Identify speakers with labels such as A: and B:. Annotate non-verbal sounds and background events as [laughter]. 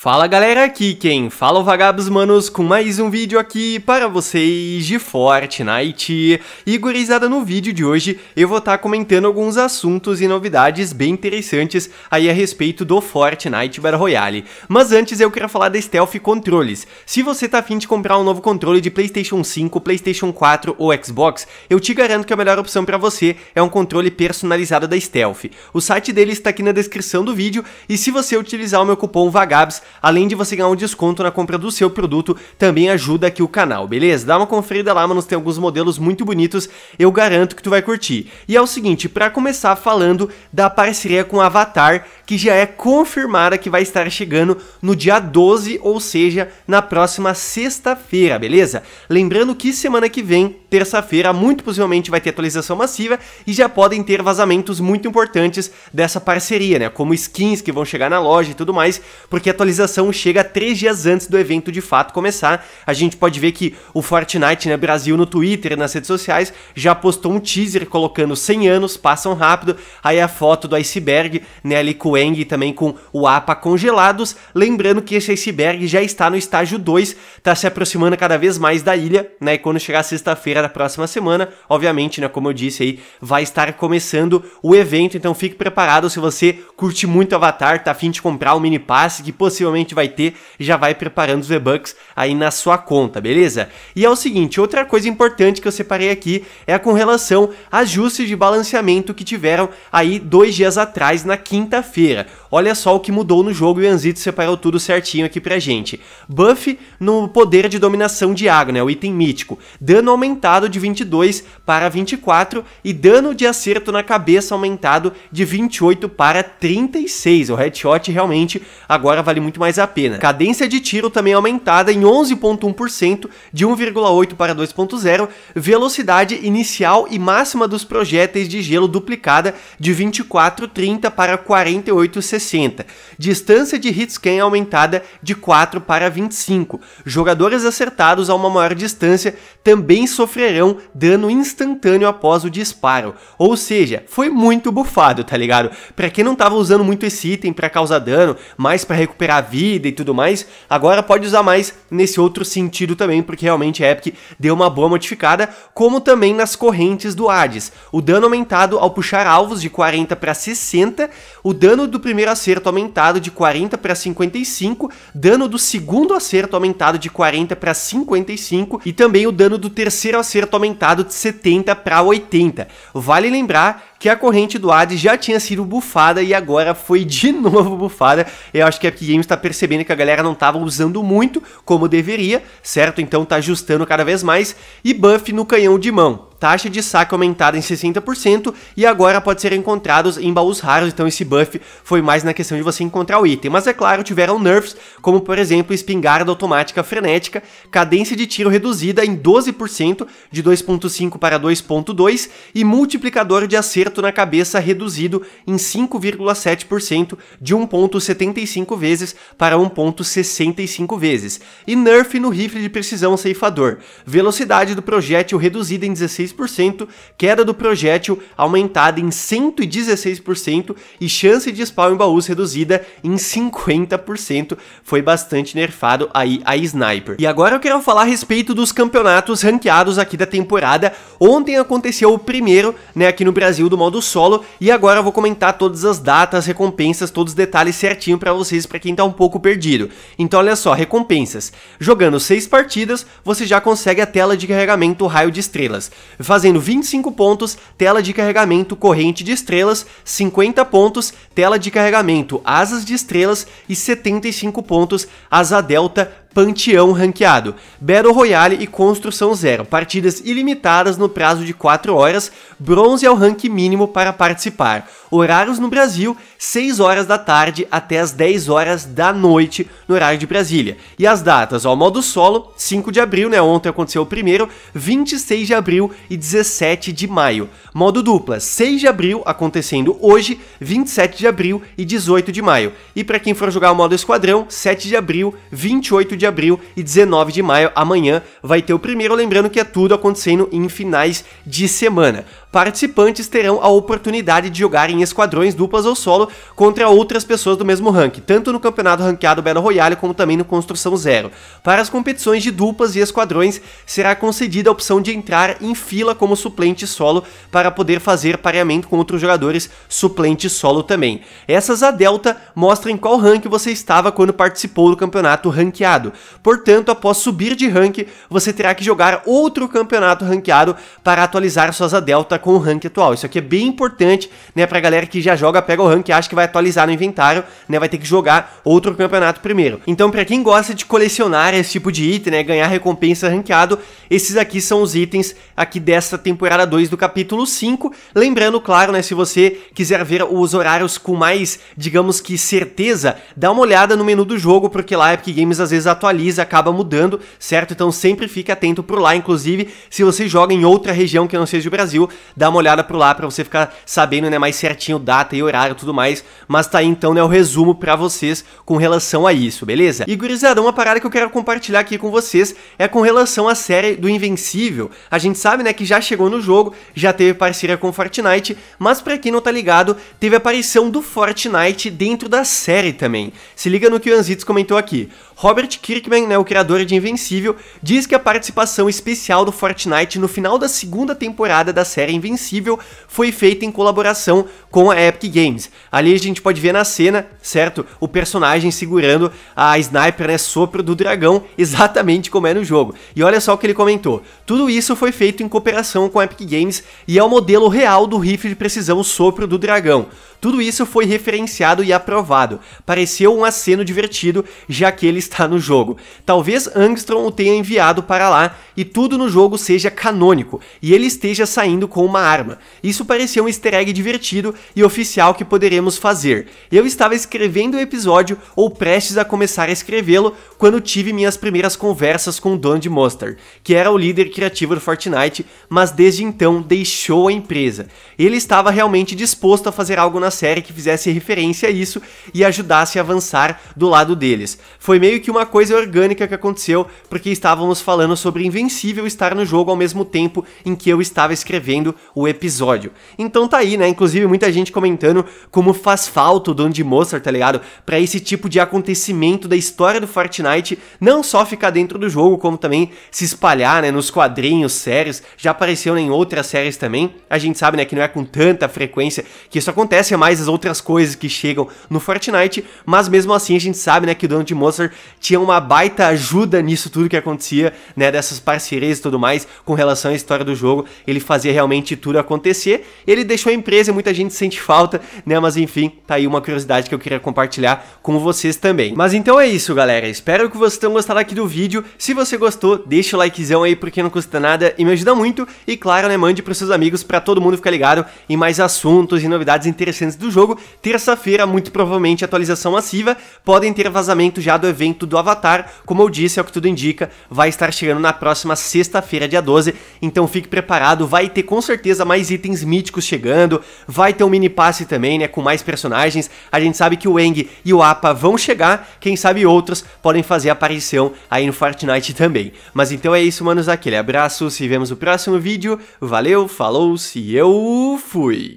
A: Fala galera, aqui quem fala é o Vagabos Manos com mais um vídeo aqui para vocês de Fortnite. E gurizada, no vídeo de hoje eu vou estar tá comentando alguns assuntos e novidades bem interessantes aí a respeito do Fortnite Battle Royale. Mas antes eu quero falar da Stealth Controles. Se você tá afim de comprar um novo controle de Playstation 5, Playstation 4 ou Xbox, eu te garanto que a melhor opção para você é um controle personalizado da Stealth. O site dele está aqui na descrição do vídeo e se você utilizar o meu cupom VAGABS Além de você ganhar um desconto na compra do seu produto, também ajuda aqui o canal, beleza? Dá uma conferida lá, mano, tem alguns modelos muito bonitos, eu garanto que tu vai curtir. E é o seguinte, para começar falando da parceria com o Avatar, que já é confirmada que vai estar chegando no dia 12, ou seja, na próxima sexta-feira, beleza? Lembrando que semana que vem, terça-feira, muito possivelmente vai ter atualização massiva e já podem ter vazamentos muito importantes dessa parceria, né? Como skins que vão chegar na loja e tudo mais, porque a atualização chega três dias antes do evento de fato começar. A gente pode ver que o Fortnite, né, Brasil no Twitter, nas redes sociais, já postou um teaser colocando 100 anos, passam rápido, aí a foto do iceberg, né, ali com o Wang também com o APA congelados. Lembrando que esse iceberg já está no estágio 2, está se aproximando cada vez mais da ilha, né? E quando chegar sexta-feira da próxima semana, obviamente, né, como eu disse aí, vai estar começando o evento, então fique preparado se você curte muito Avatar, tá afim de comprar o um mini passe que possivelmente vai ter, já vai preparando os V-Bucks aí na sua conta, beleza? E é o seguinte, outra coisa importante que eu separei aqui é com relação a ajustes de balanceamento que tiveram aí dois dias atrás na quinta-feira Olha só o que mudou no jogo e o Anzito separou tudo certinho aqui pra gente. Buff no poder de dominação de água, né, o item mítico. Dano aumentado de 22 para 24 e dano de acerto na cabeça aumentado de 28 para 36. O headshot realmente agora vale muito mais a pena. Cadência de tiro também aumentada em 11.1% de 1,8 para 2.0, velocidade inicial e máxima dos projéteis de gelo duplicada de 24, 30 para 48 38,60. Distância de hitscan aumentada de 4 para 25. Jogadores acertados a uma maior distância também sofrerão dano instantâneo após o disparo. Ou seja, foi muito bufado, tá ligado? Pra quem não tava usando muito esse item para causar dano, mais para recuperar vida e tudo mais, agora pode usar mais nesse outro sentido também, porque realmente a Epic deu uma boa modificada, como também nas correntes do Hades. O dano aumentado ao puxar alvos de 40 para 60, o dano do primeiro acerto aumentado de 40 para 55, dano do segundo acerto aumentado de 40 para 55 e também o dano do terceiro acerto aumentado de 70 para 80. Vale lembrar que a corrente do Hades já tinha sido bufada e agora foi de [laughs] novo bufada. Eu acho que a Epic Games está percebendo que a galera não estava usando muito como deveria, certo? Então tá ajustando cada vez mais e buff no canhão de mão taxa de saque aumentada em 60% e agora pode ser encontrados em baús raros, então esse buff foi mais na questão de você encontrar o item. Mas é claro, tiveram nerfs, como por exemplo, espingarda automática frenética, cadência de tiro reduzida em 12%, de 2.5 para 2.2 e multiplicador de acerto na cabeça reduzido em 5,7%, de 1.75 vezes para 1.65 vezes. E nerf no rifle de precisão ceifador, velocidade do projétil reduzida em 16 106%, queda do projétil aumentada em 116% e chance de spawn em baús reduzida em 50%. Foi bastante nerfado aí a Sniper. E agora eu quero falar a respeito dos campeonatos ranqueados aqui da temporada. Ontem aconteceu o primeiro, né, aqui no Brasil do modo solo e agora eu vou comentar todas as datas, recompensas, todos os detalhes certinho para vocês, para quem tá um pouco perdido. Então olha só, recompensas. Jogando 6 partidas, você já consegue a tela de carregamento raio de estrelas fazendo 25 pontos, tela de carregamento corrente de estrelas, 50 pontos, tela de carregamento asas de estrelas e 75 pontos asa delta Panteão ranqueado, Battle Royale e Construção Zero, partidas ilimitadas no prazo de 4 horas, bronze é o rank mínimo para participar. Horários no Brasil, 6 horas da tarde até as 10 horas da noite no horário de Brasília. E as datas, ó, modo solo, 5 de abril, né, ontem aconteceu o primeiro, 26 de abril e 17 de maio. Modo dupla, 6 de abril acontecendo hoje, 27 de abril e 18 de maio. E para quem for jogar o modo esquadrão, 7 de abril, 28 de de abril e 19 de maio, amanhã, vai ter o primeiro. Lembrando que é tudo acontecendo em finais de semana participantes terão a oportunidade de jogar em esquadrões, duplas ou solo contra outras pessoas do mesmo rank, tanto no campeonato ranqueado Battle Royale como também no Construção Zero. Para as competições de duplas e esquadrões, será concedida a opção de entrar em fila como suplente solo para poder fazer pareamento com outros jogadores suplente solo também. Essas a Delta mostra em qual rank você estava quando participou do campeonato ranqueado. Portanto, após subir de rank, você terá que jogar outro campeonato ranqueado para atualizar suas a Delta com o rank atual. Isso aqui é bem importante, né, pra galera que já joga, pega o rank e acha que vai atualizar no inventário, né, vai ter que jogar outro campeonato primeiro. Então, para quem gosta de colecionar esse tipo de item, né, ganhar recompensa ranqueado, esses aqui são os itens aqui dessa temporada 2 do capítulo 5. Lembrando, claro, né, se você quiser ver os horários com mais, digamos que certeza, dá uma olhada no menu do jogo, porque lá a Epic Games às vezes atualiza, acaba mudando, certo? Então sempre fique atento por lá, inclusive, se você joga em outra região que não seja o Brasil, dá uma olhada pro lá para você ficar sabendo, né, mais certinho data e horário e tudo mais. Mas tá aí então, né, o resumo para vocês com relação a isso, beleza? E gurizada, uma parada que eu quero compartilhar aqui com vocês é com relação à série do Invencível. A gente sabe, né, que já chegou no jogo, já teve parceria com Fortnite, mas para quem não tá ligado, teve aparição do Fortnite dentro da série também. Se liga no que o Anzitos comentou aqui. Robert Kirkman, né, o criador de Invencível, diz que a participação especial do Fortnite no final da segunda temporada da série Invencível foi feita em colaboração com a Epic Games. Ali a gente pode ver na cena, certo? O personagem segurando a sniper, né, sopro do dragão, [laughs] exatamente como é no jogo. E olha só o que ele comentou. Tudo isso foi feito em cooperação com a Epic Games e é o modelo real do rifle de precisão sopro do dragão. Tudo isso foi referenciado e aprovado. Pareceu um aceno divertido, já que ele está no jogo. Talvez Angstrom o tenha enviado para lá e tudo no jogo seja canônico e ele esteja saindo com uma arma. Isso parecia um easter egg divertido e oficial que poderemos fazer. Eu estava escrevendo o episódio, ou prestes a começar a escrevê-lo, quando tive minhas primeiras conversas com Don de Monster, que era o líder criativo do Fortnite, mas desde então deixou a empresa. Ele estava realmente disposto a fazer algo na série que fizesse referência a isso e ajudasse a avançar do lado deles. Foi meio que uma coisa orgânica que aconteceu, porque estávamos falando sobre Invencível estar no jogo ao mesmo tempo em que eu estava escrevendo o episódio. Então tá aí, né? Inclusive muita gente comentando como faz falta o de Mozart, tá ligado? Pra esse tipo de acontecimento da história do Fortnite não só ficar dentro do jogo, como também se espalhar, né? Nos quadrinhos, séries, já apareceu né, em outras séries também. A gente sabe, né? Que não é com tanta frequência que isso acontece, é mais as outras coisas que chegam no Fortnite, mas mesmo assim a gente sabe, né? Que o dono de Mozart tinha uma baita ajuda nisso tudo que acontecia, né? Dessas parcerias e tudo mais com relação à história do jogo. Ele fazia realmente realmente tudo acontecer. Ele deixou a empresa, muita gente sente falta, né? Mas enfim, tá aí uma curiosidade que eu queria compartilhar com vocês também. Mas então é isso, galera. Espero que vocês tenham gostado aqui do vídeo. Se você gostou, deixa o likezão aí porque não custa nada e me ajuda muito. E claro, né, mande para seus amigos para todo mundo ficar ligado em mais assuntos e novidades interessantes do jogo. Terça-feira, muito provavelmente, atualização massiva. Podem ter vazamento já do evento do Avatar. Como eu disse, é o que tudo indica, vai estar chegando na próxima sexta-feira, dia 12. Então fique preparado, vai ter com certeza certeza mais itens míticos chegando, vai ter um mini passe também, né, com mais personagens. A gente sabe que o Eng e o Apa vão chegar, quem sabe outros podem fazer aparição aí no Fortnite também. Mas então é isso, manos, aquele abraço, se vemos no próximo vídeo. Valeu, falou, se eu fui.